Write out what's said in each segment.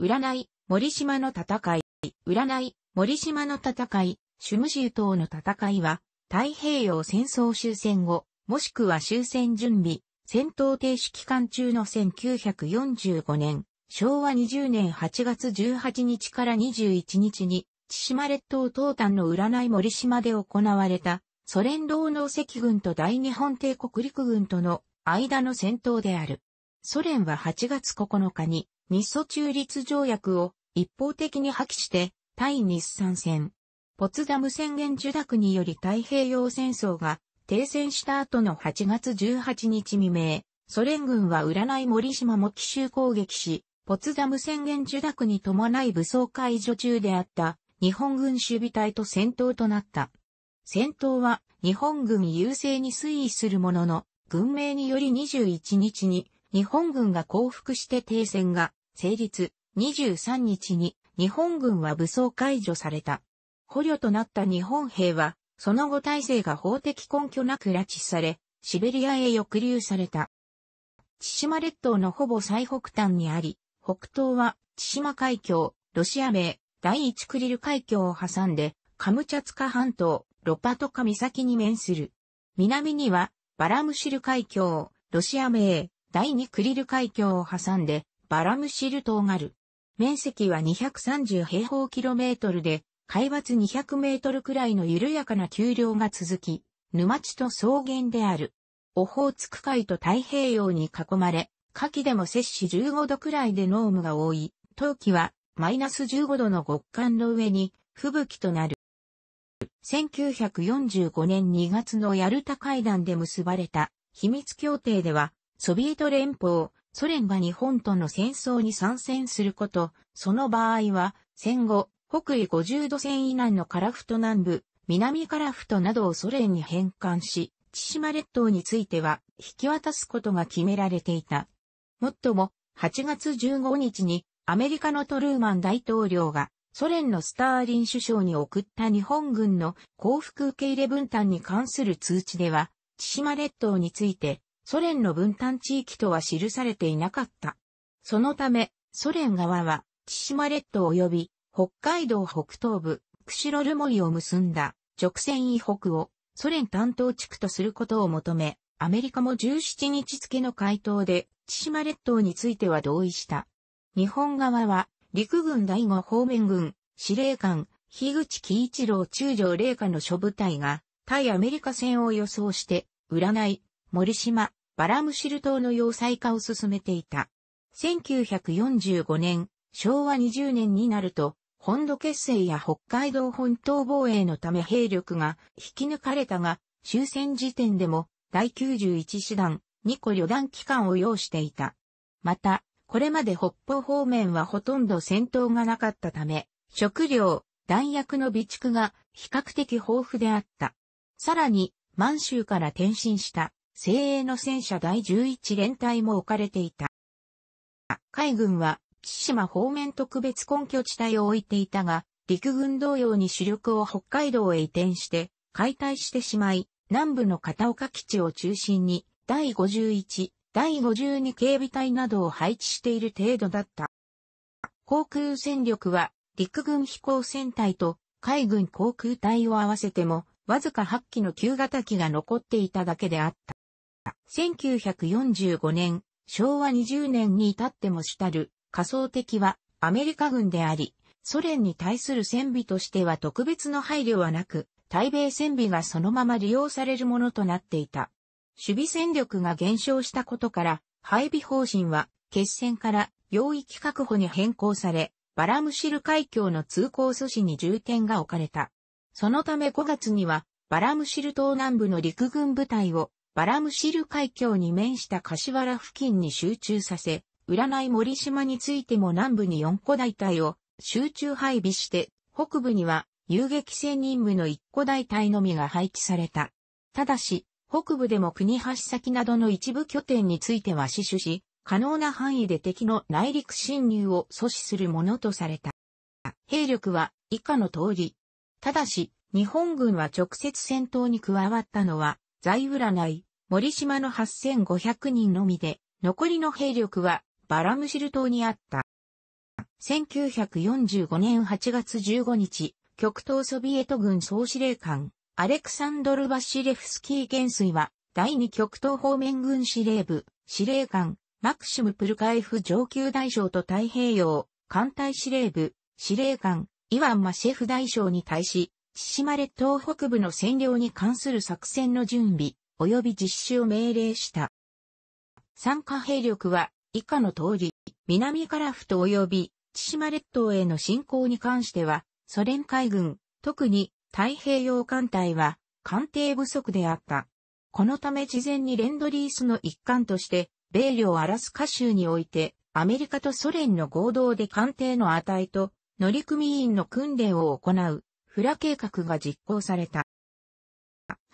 占い、森島の戦い、占い、森島の戦い、シュムシュ島の戦いは、太平洋戦争終戦後、もしくは終戦準備、戦闘停止期間中の1945年、昭和20年8月18日から21日に、千島列島東端の占い森島で行われた、ソ連労農赤軍と大日本帝国陸軍との間の戦闘である。ソ連は8月9日に日ソ中立条約を一方的に破棄して対日参戦。ポツダム宣言受諾により太平洋戦争が停戦した後の8月18日未明、ソ連軍は占い森島も奇襲攻撃し、ポツダム宣言受諾に伴い武装解除中であった日本軍守備隊と戦闘となった。戦闘は日本軍優勢に推移するものの、軍名により21日に日本軍が降伏して停戦が成立23日に日本軍は武装解除された。捕虜となった日本兵は、その後体制が法的根拠なく拉致され、シベリアへ抑留された。千島列島のほぼ最北端にあり、北東は千島海峡、ロシア名、第一クリル海峡を挟んで、カムチャツカ半島、ロパトカ岬に面する。南には、バラムシル海峡、ロシア名、第二クリル海峡を挟んで、バラムシル島がある。面積は230平方キロメートルで、海抜200メートルくらいの緩やかな丘陵が続き、沼地と草原である。オホーツク海と太平洋に囲まれ、夏季でも摂氏15度くらいで濃霧が多い、冬季はマイナス15度の極寒の上に吹雪となる。1945年2月のヤルタ会談で結ばれた秘密協定では、ソビエト連邦、ソ連が日本との戦争に参戦すること、その場合は、戦後、北緯50度線以南のカラフト南部、南カラフトなどをソ連に返還し、千島列島については引き渡すことが決められていた。もっとも、8月15日にアメリカのトルーマン大統領がソ連のスターリン首相に送った日本軍の降伏受け入れ分担に関する通知では、千島列島についてソ連の分担地域とは記されていなかった。そのため、ソ連側は、千島列島及び、北海道北東部、釧路留森を結んだ、直線以北を、ソ連担当地区とすることを求め、アメリカも17日付の回答で、千島列島については同意した。日本側は、陸軍第5方面軍、司令官、樋口喜一郎中将令下の諸部隊が、対アメリカ戦を予想して、占い、森島、バラムシル島の要塞化を進めていた。1945年、昭和20年になると、本土決戦や北海道本島防衛のため兵力が引き抜かれたが、終戦時点でも第91師団2個旅団機関を要していた。また、これまで北方方面はほとんど戦闘がなかったため、食料、弾薬の備蓄が比較的豊富であった。さらに、満州から転進した精鋭の戦車第11連隊も置かれていた。海軍は、岸島方面特別根拠地帯を置いていたが、陸軍同様に主力を北海道へ移転して、解体してしまい、南部の片岡基地を中心に、第51、第52警備隊などを配置している程度だった。航空戦力は、陸軍飛行船隊と海軍航空隊を合わせても、わずか8機の旧型機が残っていただけであった。1945年、昭和20年に至っても主たる仮想敵はアメリカ軍であり、ソ連に対する戦備としては特別の配慮はなく、対米戦備がそのまま利用されるものとなっていた。守備戦力が減少したことから、配備方針は決戦から領域確保に変更され、バラムシル海峡の通行阻止に重点が置かれた。そのため5月には、バラムシル島南部の陸軍部隊をバラムシル海峡に面した柏原付近に集中させ、占い森島についても南部に4個大隊を集中配備して、北部には遊撃戦任務の1個大隊のみが配置された。ただし、北部でも国橋先などの一部拠点については死守し、可能な範囲で敵の内陸侵入を阻止するものとされた。兵力は以下の通り。ただし、日本軍は直接戦闘に加わったのは在占い、森島の8500人のみで、残りの兵力はバラムシル島にあった。1945年8月15日、極東ソビエト軍総司令官、アレクサンドル・バシレフスキー元帥は、第二極東方面軍司令部、司令官、マクシム・プルカエフ上級大将と太平洋、艦隊司令部、司令官、イワン・マシェフ大将に対し、千島列島北部の占領に関する作戦の準備、及び実施を命令した。参加兵力は、以下の通り、南カラフト及び千島列島への侵攻に関しては、ソ連海軍、特に太平洋艦隊は、艦艇不足であった。このため事前にレンドリースの一環として、米領アラスカ州において、アメリカとソ連の合同で艦艇の値と乗組員の訓練を行うフラ計画が実行された。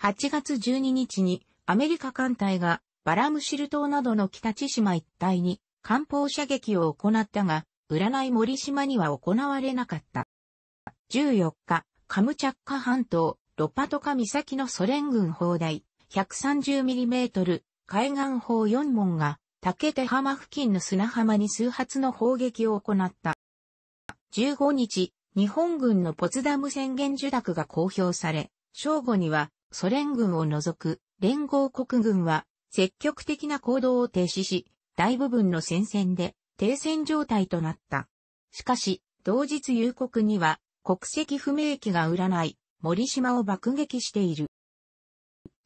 8月12日にアメリカ艦隊がバラムシル島などの北千島一帯に艦砲射撃を行ったが、占い森島には行われなかった。14日、カムチャッカ半島、ロパトカ岬のソ連軍砲台、130mm 海岸砲4門が竹手浜付近の砂浜に数発の砲撃を行った。15日、日本軍のポツダム宣言受諾が公表され、正午にはソ連軍を除く連合国軍は積極的な行動を停止し、大部分の戦線で停戦状態となった。しかし、同日夕刻には国籍不明機が占い、森島を爆撃している。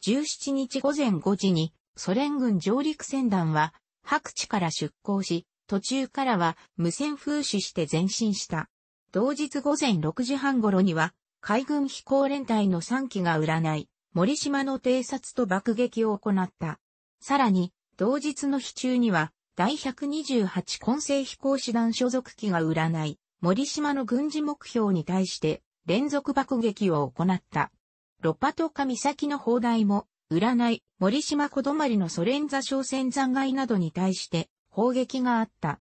17日午前5時にソ連軍上陸船団は白地から出港し、途中からは無線風刺して前進した。同日午前6時半頃には、海軍飛行連隊の3機が占い、森島の偵察と爆撃を行った。さらに、同日の日中には、第128混成飛行士団所属機が占い、森島の軍事目標に対して連続爆撃を行った。ロパトカ岬の砲台も、占い、森島小泊のソ連座商船残骸などに対して砲撃があった。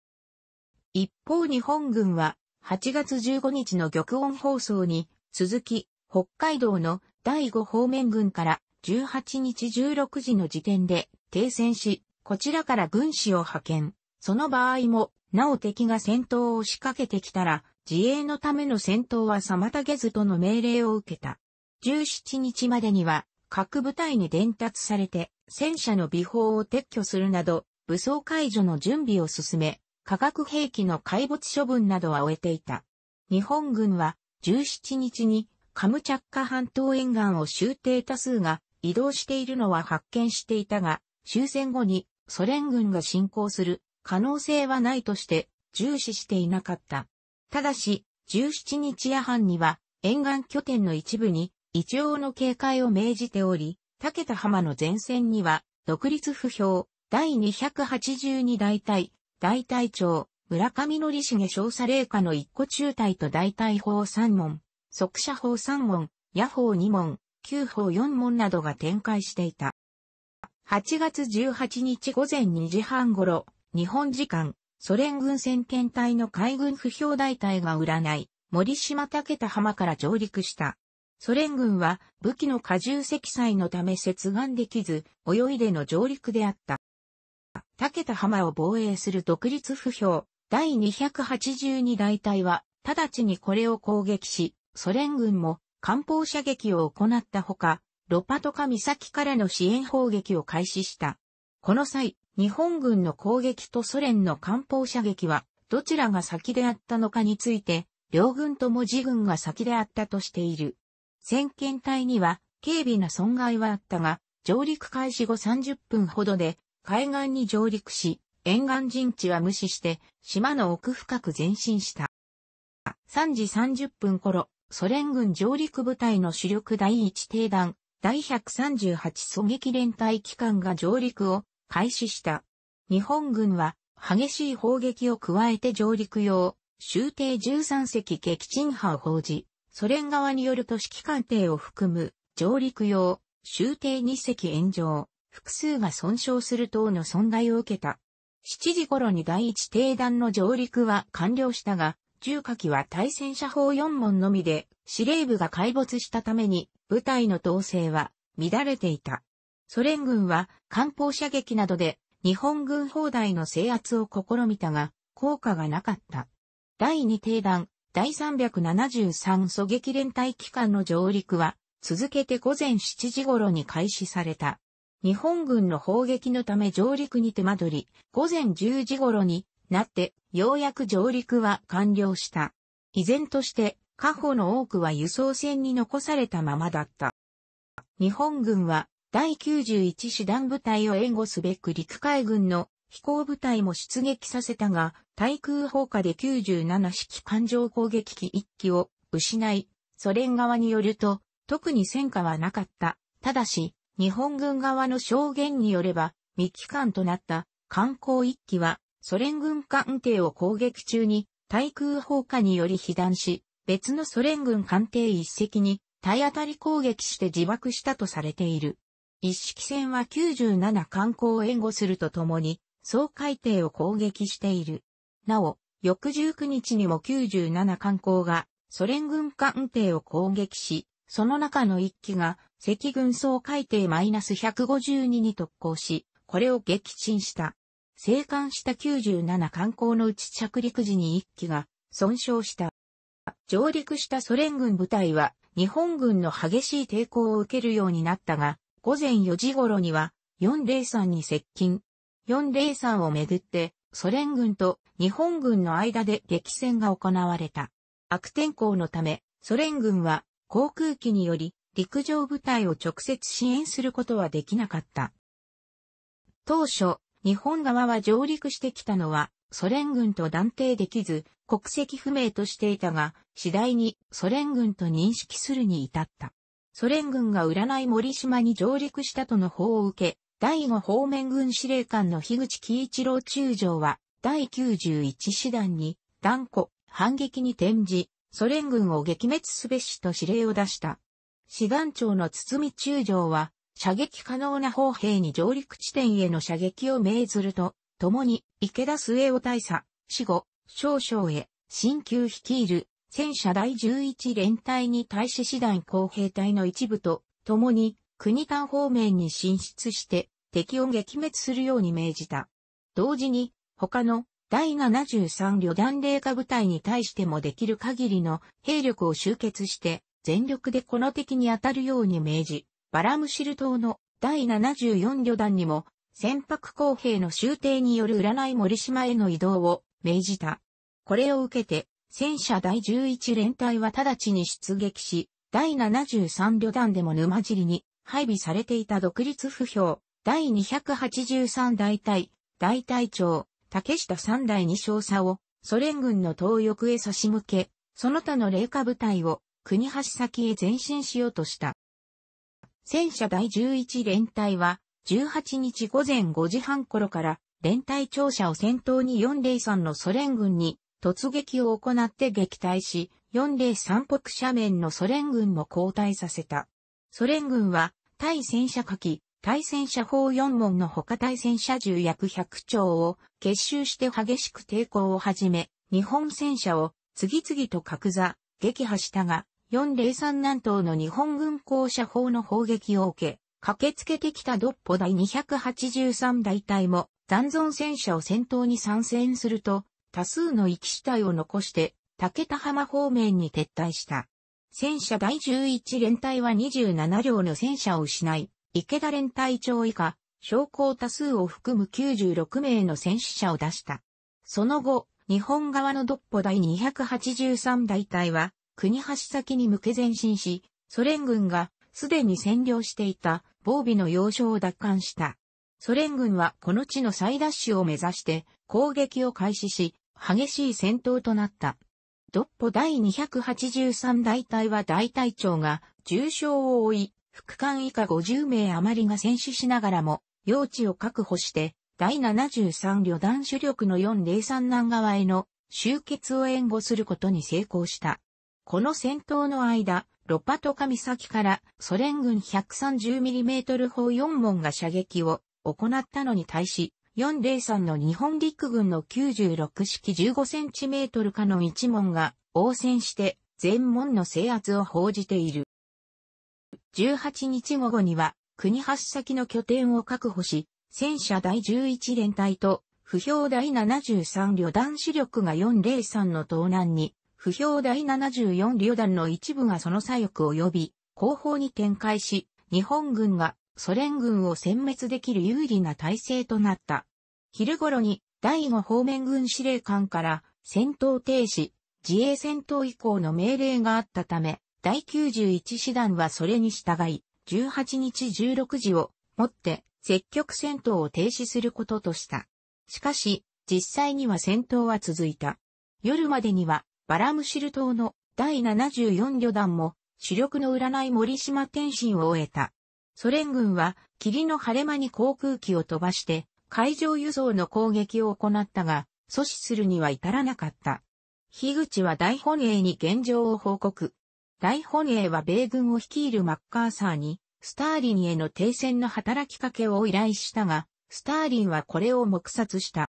一方日本軍は8月15日の玉音放送に、続き、北海道の第5方面軍から18日16時の時点で停戦し、こちらから軍師を派遣。その場合も、なお敵が戦闘を仕掛けてきたら、自衛のための戦闘は妨げずとの命令を受けた。17日までには、各部隊に伝達されて、戦車の備砲を撤去するなど、武装解除の準備を進め、化学兵器の怪没処分などは終えていた。日本軍は17日にカムチャッカ半島沿岸を終定多数が移動しているのは発見していたが、終戦後にソ連軍が侵攻する可能性はないとして重視していなかった。ただし、17日夜半には沿岸拠点の一部に一応の警戒を命じており、竹田浜の前線には独立不評第282大隊大隊長、村上則重少佐霊下の一個中隊と大隊法三門、即射法三門、野法二門、旧法四門などが展開していた。8月18日午前2時半頃、日本時間、ソ連軍先遣隊の海軍不評大隊が占い、森島竹田浜から上陸した。ソ連軍は武器の過重積載のため接岸できず、泳いでの上陸であった。竹田浜を防衛する独立不評、第282大隊は、直ちにこれを攻撃し、ソ連軍も艦砲射撃を行ったほか、ロパトカ岬からの支援砲撃を開始した。この際、日本軍の攻撃とソ連の艦砲射撃は、どちらが先であったのかについて、両軍とも自軍が先であったとしている。先遣隊には、軽微な損害はあったが、上陸開始後30分ほどで、海岸に上陸し、沿岸陣地は無視して、島の奥深く前進した。3時30分頃、ソ連軍上陸部隊の主力第1艇団、第138狙撃連隊機関が上陸を開始した。日本軍は激しい砲撃を加えて上陸用、終艇13隻撃沈派を報じ、ソ連側によると指揮官艇を含む上陸用、終艇2隻炎上。複数が損傷する等の損害を受けた。7時頃に第一艇団の上陸は完了したが、重火器は対戦車砲4門のみで、司令部が壊没したために、部隊の統制は乱れていた。ソ連軍は艦砲射撃などで日本軍砲台の制圧を試みたが、効果がなかった。第2艇団、第373狙撃連隊機関の上陸は、続けて午前7時頃に開始された。日本軍の砲撃のため上陸に手間取り、午前10時頃になって、ようやく上陸は完了した。依然として、過去の多くは輸送船に残されたままだった。日本軍は、第91師団部隊を援護すべく陸海軍の飛行部隊も出撃させたが、対空砲火で97式艦上攻撃機1機を失い、ソ連側によると、特に戦果はなかった。ただし、日本軍側の証言によれば、未帰還となった観光一機は、ソ連軍艦艇を攻撃中に、対空砲火により被弾し、別のソ連軍艦艇一隻に体当たり攻撃して自爆したとされている。一式戦は97艦光を援護するとともに、総海艇を攻撃している。なお、翌19日にも97艦光がソ連軍艦艇を攻撃し、その中の一機が赤軍総海底 -152 に特攻し、これを撃沈した。生還した97艦校のうち着陸時に一機が損傷した。上陸したソ連軍部隊は日本軍の激しい抵抗を受けるようになったが、午前4時頃には403に接近。403をめぐってソ連軍と日本軍の間で激戦が行われた。悪天候のため、ソ連軍は航空機により陸上部隊を直接支援することはできなかった。当初、日本側は上陸してきたのはソ連軍と断定できず国籍不明としていたが、次第にソ連軍と認識するに至った。ソ連軍が占い森島に上陸したとの報を受け、第5方面軍司令官の樋口喜一郎中将は、第91師団に、断固、反撃に転じ、ソ連軍を撃滅すべしと指令を出した。師団長の堤中将は、射撃可能な砲兵に上陸地点への射撃を命ずると、共に池田末尾大佐、死後、少将へ、新旧率いる、戦車第11連隊に対し師団後兵隊の一部と、共に国間方面に進出して、敵を撃滅するように命じた。同時に、他の第73旅団霊下部隊に対してもできる限りの兵力を集結して全力でこの敵に当たるように命じ、バラムシル島の第74旅団にも船舶公平の終艇による占い森島への移動を命じた。これを受けて、戦車第11連隊は直ちに出撃し、第73旅団でも沼尻に配備されていた独立不評、第283大隊、大隊長、竹下三代に少佐を、ソ連軍の東翼へ差し向け、その他の霊下部隊を、国橋先へ前進しようとした。戦車第11連隊は、18日午前5時半頃から、連隊庁舎を先頭に403のソ連軍に突撃を行って撃退し、403北斜面のソ連軍も後退させた。ソ連軍は、対戦車火器、対戦車砲4門の他対戦車銃約100丁を結集して激しく抵抗を始め、日本戦車を次々と格座、撃破したが、403南東の日本軍校車砲の砲撃を受け、駆けつけてきたドッポ第283大隊も残存戦車を先頭に参戦すると、多数の行き死体を残して、竹田浜方面に撤退した。戦車第11連隊は27両の戦車を失い、池田連隊長以下、将校多数を含む96名の戦死者を出した。その後、日本側のドッポ第283大隊は、国橋先に向け前進し、ソ連軍がすでに占領していた防備の要衝を奪還した。ソ連軍はこの地の再奪取を目指して攻撃を開始し、激しい戦闘となった。ドッポ第283大隊は大隊長が重傷を負い、副官以下50名余りが戦死しながらも、用地を確保して、第73旅団主力の403南側への集結を援護することに成功した。この戦闘の間、ロパトカキからソ連軍 130mm 砲4門が射撃を行ったのに対し、403の日本陸軍の96式 15cm 下の1門が応戦して全門の制圧を報じている。18日午後には、国発先の拠点を確保し、戦車第11連隊と、不評第73旅団主力が403の東南に、不評第74旅団の一部がその左翼及び、後方に展開し、日本軍がソ連軍を殲滅できる有利な体制となった。昼頃に第5方面軍司令官から戦闘停止、自衛戦闘以降の命令があったため、第91師団はそれに従い、18日16時をもって積極戦闘を停止することとした。しかし、実際には戦闘は続いた。夜までには、バラムシル島の第74旅団も、主力の占い森島天心を終えた。ソ連軍は、霧の晴れ間に航空機を飛ばして、海上輸送の攻撃を行ったが、阻止するには至らなかった。樋口は大本営に現状を報告。大本営は米軍を率いるマッカーサーに、スターリンへの停戦の働きかけを依頼したが、スターリンはこれを黙殺した。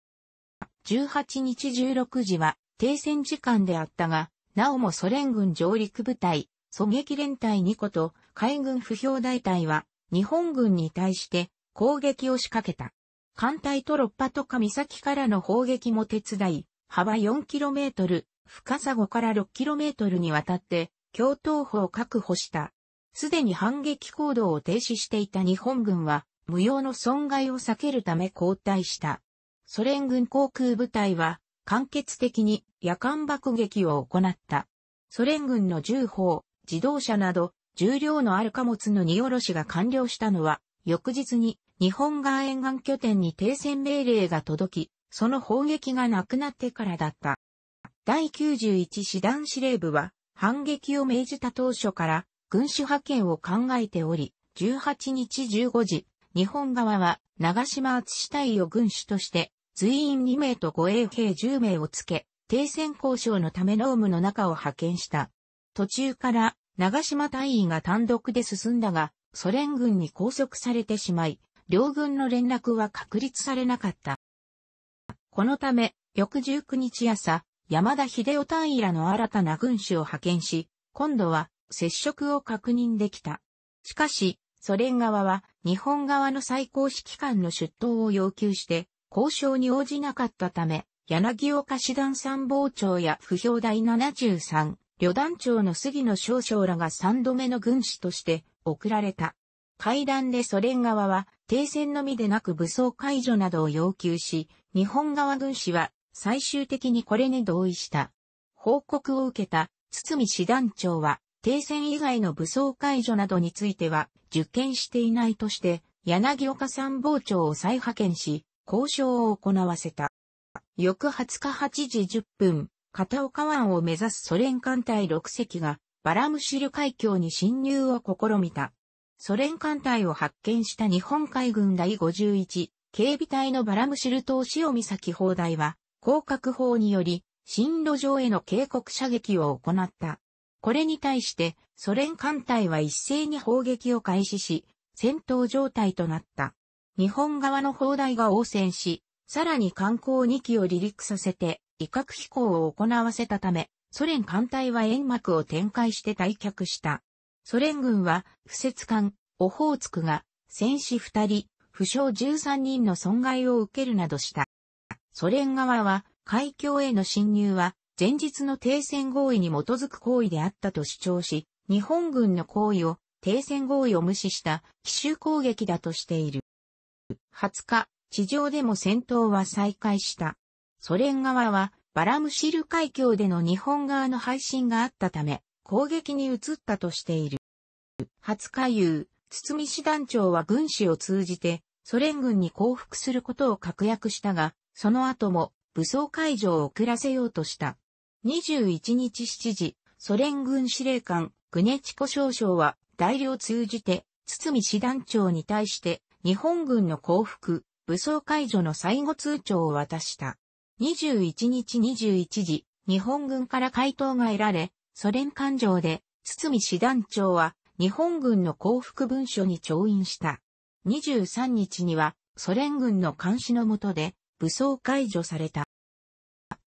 18日16時は停戦時間であったが、なおもソ連軍上陸部隊、狙撃連隊2個と海軍不評大隊は日本軍に対して攻撃を仕掛けた。艦隊とッ波とか岬からの砲撃も手伝い、幅 4km、深さ5から 6km にわたって共闘法を確保した。すでに反撃行動を停止していた日本軍は、無用の損害を避けるため後退した。ソ連軍航空部隊は、間欠的に夜間爆撃を行った。ソ連軍の銃砲、自動車など、重量のある貨物の荷下ろしが完了したのは、翌日に日本側沿岸拠点に停戦命令が届き、その砲撃がなくなってからだった。第91師団司令部は、反撃を命じた当初から軍手派遣を考えており、18日15時、日本側は長島厚死隊を軍主として随員2名と護衛兵10名をつけ、停戦交渉のためノームの中を派遣した。途中から長島隊員が単独で進んだが、ソ連軍に拘束されてしまい、両軍の連絡は確立されなかった。このため、翌19日朝、山田秀夫単位らの新たな軍師を派遣し、今度は接触を確認できた。しかし、ソ連側は日本側の最高指揮官の出頭を要求して、交渉に応じなかったため、柳岡師団参謀長や不評第73、旅団長の杉野少将らが3度目の軍師として送られた。会談でソ連側は停戦のみでなく武装解除などを要求し、日本側軍師は最終的にこれに同意した。報告を受けた、堤師団長は、停戦以外の武装解除などについては、受験していないとして、柳岡参謀長を再派遣し、交渉を行わせた。翌20日8時10分、片岡湾を目指すソ連艦隊6隻が、バラムシル海峡に侵入を試みた。ソ連艦隊を発見した日本海軍第51警備隊のバラムシル島潮岬砲台は、降格法により、進路上への警告射撃を行った。これに対して、ソ連艦隊は一斉に砲撃を開始し、戦闘状態となった。日本側の砲台が応戦し、さらに観光2機を離陸させて、威嚇飛行を行わせたため、ソ連艦隊は煙幕を展開して退却した。ソ連軍は、不設艦、オホーツクが、戦死2人、負傷13人の損害を受けるなどした。ソ連側は、海峡への侵入は、前日の停戦合意に基づく行為であったと主張し、日本軍の行為を停戦合意を無視した奇襲攻撃だとしている。20日、地上でも戦闘は再開した。ソ連側はバラムシル海峡での日本側の配信があったため、攻撃に移ったとしている。20日夕、堤師団長は軍師を通じて、ソ連軍に降伏することを確約したが、その後も武装解除を遅らせようとした。21日7時、ソ連軍司令官、グネチコ少将は、代理を通じて、堤師団長に対して、日本軍の降伏、武装解除の最後通帳を渡した。21日21時、日本軍から回答が得られ、ソ連艦上で、堤師団長は、日本軍の降伏文書に調印した。23日には、ソ連軍の監視の下で、武装解除された。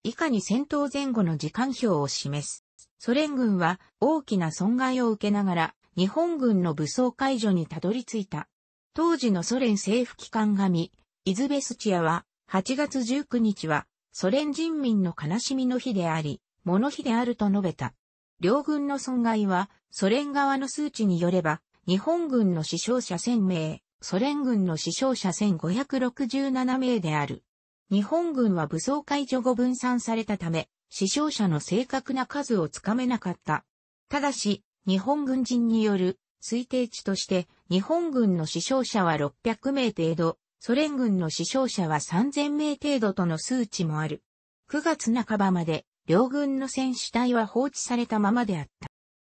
以下に戦闘前後の時間表を示す。ソ連軍は大きな損害を受けながら日本軍の武装解除にたどり着いた。当時のソ連政府機関紙、イズベスチアは8月19日はソ連人民の悲しみの日であり、物日であると述べた。両軍の損害はソ連側の数値によれば、日本軍の死傷者1000名、ソ連軍の死傷者1567名である。日本軍は武装解除後分散されたため、死傷者の正確な数をつかめなかった。ただし、日本軍人による推定値として、日本軍の死傷者は600名程度、ソ連軍の死傷者は3000名程度との数値もある。9月半ばまで、両軍の戦死体は放置されたままであっ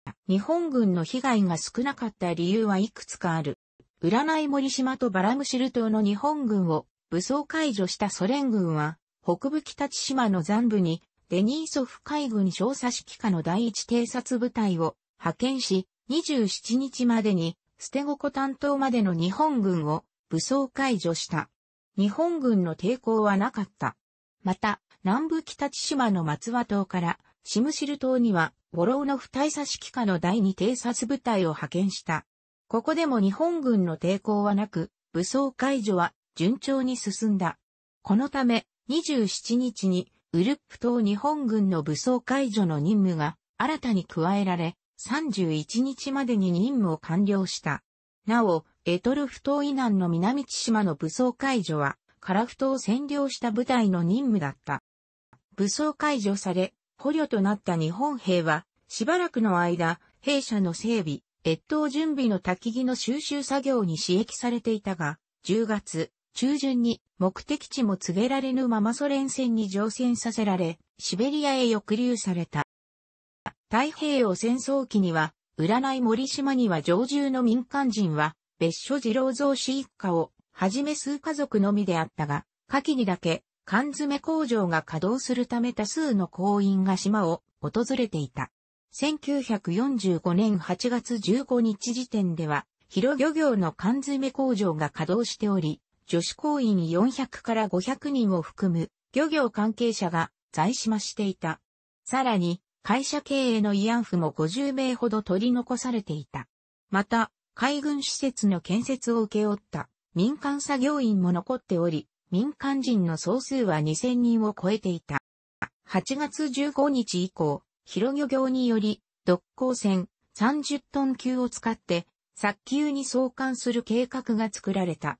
た。日本軍の被害が少なかった理由はいくつかある。占い森島とバラムシル島の日本軍を武装解除したソ連軍は、北部北千島の残部に、デニーソフ海軍小佐指揮下の第一偵察部隊を派遣し、27日までに、捨て子担当までの日本軍を武装解除した。日本軍の抵抗はなかった。また、南部北千島の松和島から、シムシル島には、ボローノフ大佐指揮下の第二偵察部隊を派遣した。ここでも日本軍の抵抗はなく、武装解除は順調に進んだ。このため、27日に、ウルップ島日本軍の武装解除の任務が新たに加えられ、31日までに任務を完了した。なお、エトルフ島以南の南千島の武装解除は、カラフ島を占領した部隊の任務だった。武装解除され、捕虜となった日本兵は、しばらくの間、兵舎の整備、越冬準備の焚き木の収集作業に刺激されていたが、10月、中旬に目的地も告げられぬままソ連戦に乗船させられ、シベリアへ抑留された。太平洋戦争期には、占い森島には常住の民間人は、別所二郎造氏一家を、はじめ数家族のみであったが、夏季にだけ、缶詰工場が稼働するため多数の行員が島を訪れていた。1945年8月15日時点では、広漁業の缶詰工場が稼働しており、女子校員400から500人を含む漁業関係者が在島していた。さらに、会社経営の慰安婦も50名ほど取り残されていた。また、海軍施設の建設を請け負った民間作業員も残っており、民間人の総数は2000人を超えていた。8月15日以降、広漁業により、独行船30トン級を使って、早急に送還する計画が作られた。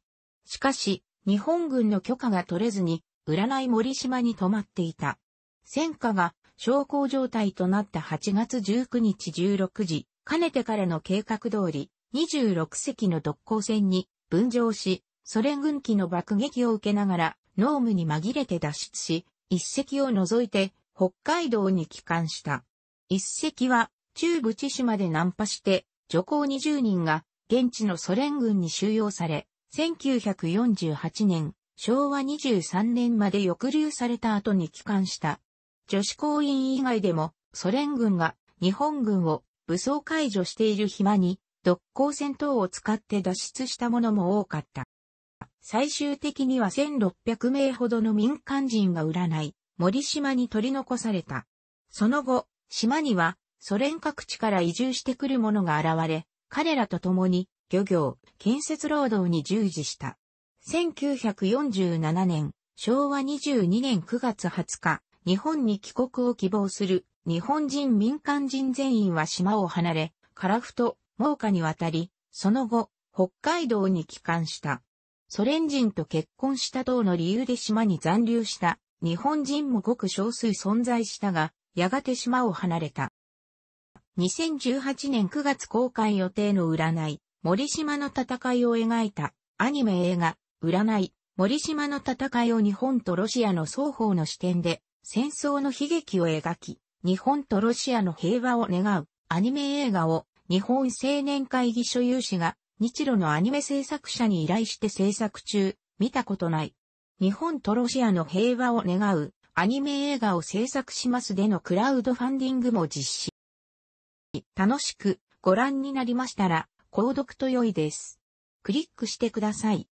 しかし、日本軍の許可が取れずに、占い森島に泊まっていた。戦火が小康状態となった8月19日16時、かねてからの計画通り、26隻の独行船に分乗し、ソ連軍機の爆撃を受けながら、濃霧に紛れて脱出し、一隻を除いて北海道に帰還した。一隻は中部市島で難破して、助行20人が現地のソ連軍に収容され、1948年、昭和23年まで抑留された後に帰還した。女子公員以外でも、ソ連軍が日本軍を武装解除している暇に、独行戦等を使って脱出したもも多かった。最終的には1600名ほどの民間人が占い、森島に取り残された。その後、島にはソ連各地から移住してくる者が現れ、彼らと共に漁業、建設労働に従事した。1947年、昭和22年9月20日、日本に帰国を希望する日本人民間人全員は島を離れ、樺太、猛火に渡り、その後、北海道に帰還した。ソ連人と結婚した等の理由で島に残留した日本人もごく少数存在したが、やがて島を離れた。2018年9月公開予定の占い、森島の戦いを描いたアニメ映画、占い、森島の戦いを日本とロシアの双方の視点で戦争の悲劇を描き、日本とロシアの平和を願うアニメ映画を日本青年会議所有志が日露のアニメ制作者に依頼して制作中、見たことない。日本とロシアの平和を願うアニメ映画を制作しますでのクラウドファンディングも実施。楽しくご覧になりましたら、購読と良いです。クリックしてください。